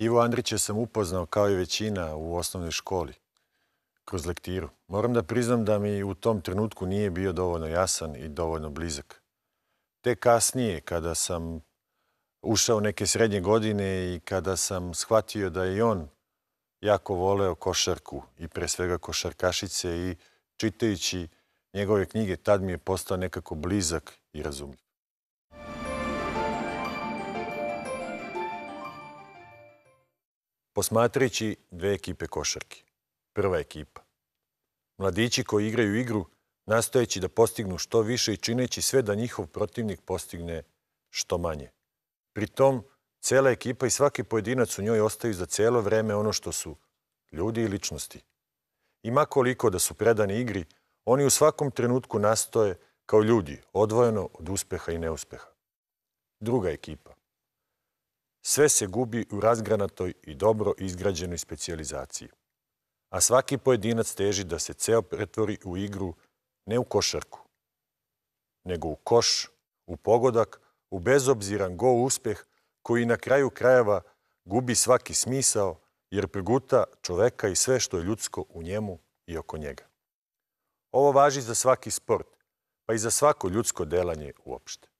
Ivo Andrića sam upoznao kao i većina u osnovnoj školi kroz lektiru. Moram da priznam da mi u tom trenutku nije bio dovoljno jasan i dovoljno blizak. Te kasnije, kada sam ušao neke srednje godine i kada sam shvatio da je i on jako voleo košarku i pre svega košarkašice i čitajući njegove knjige, tad mi je postao nekako blizak i razumljiv. posmatrajući dve ekipe košarke. Prva ekipa. Mladići koji igraju igru nastojeći da postignu što više i čineći sve da njihov protivnik postigne što manje. Pritom, cela ekipa i svaki pojedinac u njoj ostaju za celo vreme ono što su ljudi i ličnosti. Ima koliko da su predani igri, oni u svakom trenutku nastoje kao ljudi, odvojeno od uspeha i neuspeha. Druga ekipa. Sve se gubi u razgranatoj i dobro izgrađenoj specijalizaciji. A svaki pojedinac teži da se ceo pretvori u igru ne u košarku, nego u koš, u pogodak, u bezobziran go uspeh koji na kraju krajeva gubi svaki smisao jer preguta čoveka i sve što je ljudsko u njemu i oko njega. Ovo važi za svaki sport, pa i za svako ljudsko delanje uopšte.